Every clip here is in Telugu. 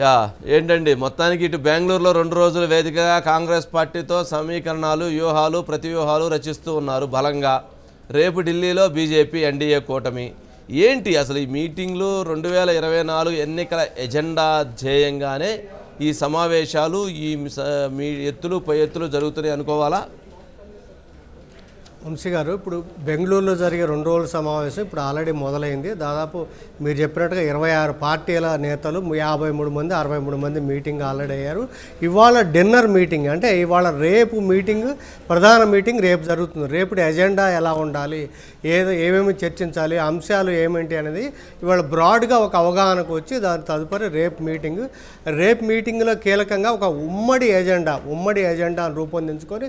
యా ఏంటండి మొత్తానికి ఇటు బెంగళూరులో రెండు రోజుల వేదికగా కాంగ్రెస్ పార్టీతో సమీకరణాలు వ్యూహాలు ప్రతివ్యూహాలు రచిస్తూ ఉన్నారు బలంగా రేపు ఢిల్లీలో బీజేపీ ఎన్డీఏ కూటమి ఏంటి అసలు ఈ మీటింగ్లు రెండు వేల ఇరవై నాలుగు ఎన్నికల ఎజెండా ధ్యేయంగానే ఈ సమావేశాలు ఈ మీ ఎత్తులు పై ఎత్తులు జరుగుతున్నాయి అనుకోవాలా వంశీ గారు ఇప్పుడు బెంగళూరులో జరిగే రెండు రోజుల సమావేశం ఇప్పుడు ఆల్రెడీ మొదలైంది దాదాపు మీరు చెప్పినట్టుగా ఇరవై ఆరు పార్టీల నేతలు యాభై మూడు మంది అరవై మూడు మంది మీటింగ్ ఆల్రెడీ అయ్యారు ఇవాళ డిన్నర్ మీటింగ్ అంటే ఇవాళ రేపు మీటింగ్ ప్రధాన మీటింగ్ రేపు జరుగుతుంది రేపటి ఎజెండా ఎలా ఉండాలి ఏదో ఏమేమి చర్చించాలి అంశాలు ఏమిటి అనేది ఇవాళ బ్రాడ్గా ఒక అవగాహనకు వచ్చి దాని తదుపరి రేపు మీటింగ్ రేపు మీటింగ్లో కీలకంగా ఒక ఉమ్మడి ఎజెండా ఉమ్మడి ఎజెండాను రూపొందించుకొని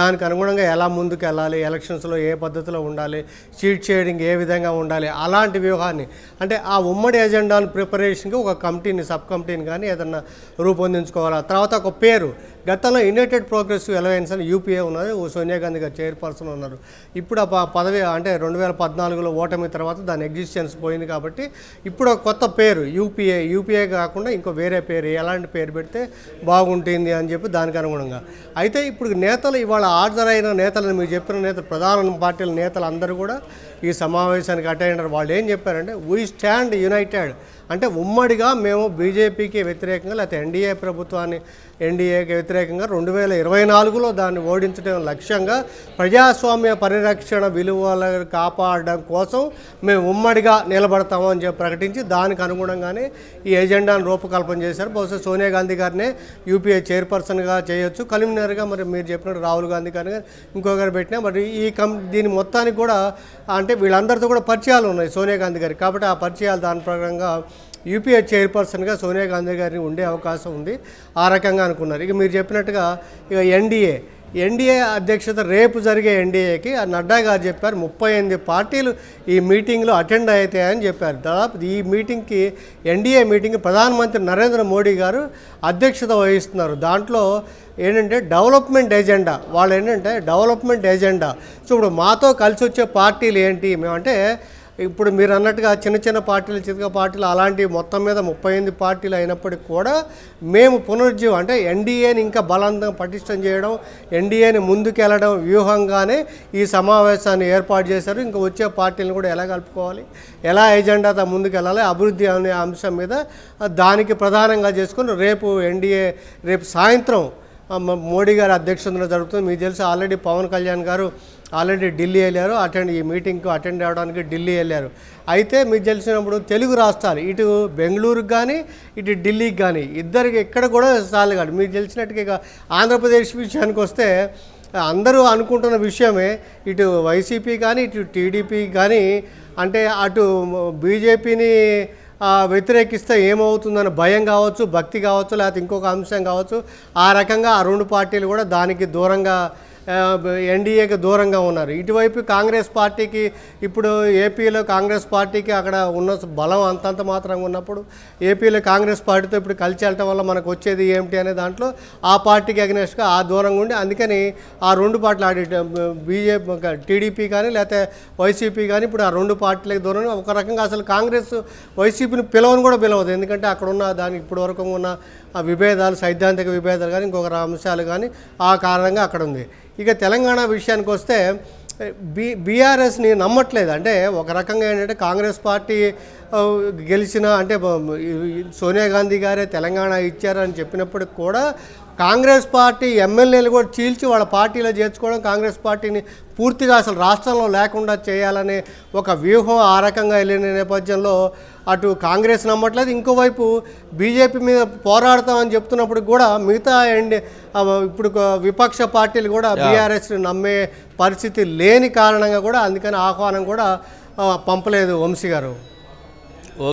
దానికి అనుగుణంగా ఎలా ముందుకు వెళ్ళాలి ఎలక్షన్స్లో ఏ పద్ధతిలో ఉండాలి చీట్ షేడింగ్ ఏ విధంగా ఉండాలి అలాంటి వ్యూహాన్ని అంటే ఆ ఉమ్మడి ఎజెండాను ప్రిపరేషన్కి ఒక కమిటీని సబ్ కమిటీని కానీ ఏదన్నా రూపొందించుకోవాలా తర్వాత ఒక పేరు గతంలో యునైటెడ్ ప్రోగ్రెసివ్ అలయన్స్ అని యూపీఏ ఉన్నది సోనియా గాంధీ గారు చైర్పర్సన్ ఉన్నారు ఇప్పుడు ఆ పదవి అంటే రెండు వేల పద్నాలుగులో ఓటమి తర్వాత దాని ఎగ్జిస్టెన్స్ పోయింది కాబట్టి ఇప్పుడు కొత్త పేరు యూపీఏ యూపీఏ కాకుండా ఇంకో వేరే పేరు ఎలాంటి పేరు పెడితే బాగుంటుంది అని చెప్పి దానికి అనుగుణంగా అయితే ఇప్పుడు నేతలు ఇవాళ హాజరైన నేతలను మీరు చెప్పిన నేతలు ప్రధాన పార్టీల నేతలు అందరూ కూడా ఈ సమావేశానికి అటైనర్ వాళ్ళు ఏం చెప్పారంటే వీ స్టాండ్ యునైటెడ్ అంటే ఉమ్మడిగా మేము బీజేపీకి వ్యతిరేకంగా లేకపోతే ఎన్డీఏ ప్రభుత్వాన్ని ఎన్డీఏకి వ్యతిరేకంగా వ్యతిరేకంగా రెండు వేల ఇరవై నాలుగులో దాన్ని ఓడించడం లక్ష్యంగా ప్రజాస్వామ్య పరిరక్షణ విలువలను కాపాడడం కోసం మేము ఉమ్మడిగా నిలబడతామని చెప్పి ప్రకటించి దానికి అనుగుణంగానే ఈ ఎజెండాను రూపకల్పన చేశారు బహుశా సోనియా గాంధీ గారినే యూపీఏ చైర్పర్సన్గా చేయొచ్చు కలిమినర్గా మరి మీరు చెప్పినట్టు రాహుల్ గాంధీ గారిని ఇంకొకరు పెట్టినా మరి ఈ కం దీని మొత్తానికి కూడా అంటే వీళ్ళందరితో కూడా పరిచయాలు ఉన్నాయి సోనియా గాంధీ గారికి కాబట్టి ఆ పరిచయాలు దాని ప్రకారంగా యూపీఏ చైర్పర్సన్గా సోనియా గాంధీ గారిని ఉండే అవకాశం ఉంది ఆ రకంగా అనుకున్నారు ఇక మీరు చెప్పినట్టుగా ఇక ఎన్డీఏ ఎన్డీఏ అధ్యక్షత రేపు జరిగే ఎన్డీఏకి నడ్డా గారు చెప్పారు ముప్పై ఎనిమిది పార్టీలు ఈ మీటింగ్లో అటెండ్ అవుతాయని చెప్పారు దాదాపు ఈ మీటింగ్కి ఎన్డీఏ మీటింగ్ ప్రధానమంత్రి నరేంద్ర మోడీ గారు అధ్యక్షత వహిస్తున్నారు దాంట్లో ఏంటంటే డెవలప్మెంట్ ఎజెండా వాళ్ళు ఏంటంటే డెవలప్మెంట్ ఎజెండా సో ఇప్పుడు మాతో కలిసి వచ్చే పార్టీలు ఏంటి మేమంటే ఇప్పుడు మీరు అన్నట్టుగా చిన్న చిన్న పార్టీలు చిన్న పార్టీలు అలాంటి మొత్తం మీద ముప్పై ఎనిమిది పార్టీలు అయినప్పటికీ కూడా మేము పునరుజ్జీవం అంటే ఎన్డీఏని ఇంకా బలవంతం పటిష్టం చేయడం ఎన్డీఏని ముందుకెళ్ళడం వ్యూహంగానే ఈ సమావేశాన్ని ఏర్పాటు చేశారు ఇంకా వచ్చే పార్టీలను కూడా ఎలా కలుపుకోవాలి ఎలా ఎజెండాతో ముందుకెళ్ళాలి అభివృద్ధి అనే అంశం మీద దానికి ప్రధానంగా చేసుకుని రేపు ఎన్డీఏ రేపు సాయంత్రం మోడీ గారి అధ్యక్షతన జరుగుతుంది మీకు తెలిసి ఆల్రెడీ పవన్ కళ్యాణ్ గారు ఆల్రెడీ ఢిల్లీ వెళ్ళారు అటెండ్ ఈ మీటింగ్కు అటెండ్ అవ్వడానికి ఢిల్లీ వెళ్ళారు అయితే మీకు తెలిసినప్పుడు తెలుగు రాష్ట్రాలు ఇటు బెంగళూరుకు కానీ ఇటు ఢిల్లీకి కానీ ఇద్దరికి ఎక్కడ కూడా సార్లు కాదు మీకు తెలిసినట్టుగా ఇక ఆంధ్రప్రదేశ్ విషయానికి వస్తే అందరూ అనుకుంటున్న విషయమే ఇటు వైసీపీ కానీ ఇటు టీడీపీ కానీ అంటే అటు బీజేపీని వ్యతిరేకిస్తే ఏమవుతుందని భయం కావచ్చు భక్తి కావచ్చు లేకపోతే ఇంకొక అంశం కావచ్చు ఆ రకంగా ఆ రెండు పార్టీలు కూడా దానికి దూరంగా ఎన్డీఏకి దూరంగా ఉన్నారు ఇటువైపు కాంగ్రెస్ పార్టీకి ఇప్పుడు ఏపీలో కాంగ్రెస్ పార్టీకి అక్కడ ఉన్న బలం అంతంత మాత్రంగా ఉన్నప్పుడు ఏపీలో కాంగ్రెస్ పార్టీతో ఇప్పుడు కలిసి వెళ్ళటం వల్ల మనకు వచ్చేది ఏమిటి అనే దాంట్లో ఆ పార్టీకి అగ్నెస్ట్గా ఆ దూరంగా ఉండి అందుకని ఆ రెండు పార్టీలు ఆడి బీజేపీ టీడీపీ కానీ లేకపోతే వైసీపీ కానీ ఇప్పుడు ఆ రెండు పార్టీలకు దూరం ఒక రకంగా అసలు కాంగ్రెస్ వైసీపీని పిలవని కూడా పిలవదు ఎందుకంటే అక్కడ ఉన్న దానికి ఇప్పుడు వరకు ఉన్న ఆ విభేదాలు సైద్ధాంతిక విభేదాలు కానీ ఇంకొక అంశాలు కానీ ఆ కారణంగా అక్కడ ఉంది ఇక తెలంగాణ విషయానికి వస్తే బీ బీఆర్ఎస్ని నమ్మట్లేదు అంటే ఒక రకంగా ఏంటంటే కాంగ్రెస్ పార్టీ గెలిచిన అంటే సోనియా గాంధీ గారే తెలంగాణ ఇచ్చారని చెప్పినప్పటికి కూడా కాంగ్రెస్ పార్టీ ఎమ్మెల్యేలు కూడా చీల్చి వాళ్ళ పార్టీలో చేర్చుకోవడం కాంగ్రెస్ పార్టీని పూర్తిగా అసలు రాష్ట్రంలో లేకుండా చేయాలనే ఒక వ్యూహం ఆ రకంగా వెళ్ళిన నేపథ్యంలో అటు కాంగ్రెస్ నమ్మట్లేదు ఇంకోవైపు బీజేపీ మీద పోరాడతామని చెప్తున్నప్పుడు కూడా మిగతా అండ్ ఇప్పుడు విపక్ష పార్టీలు కూడా బీఆర్ఎస్ని నమ్మే పరిస్థితి లేని కారణంగా కూడా అందుకని ఆహ్వానం కూడా పంపలేదు వంశీ గారు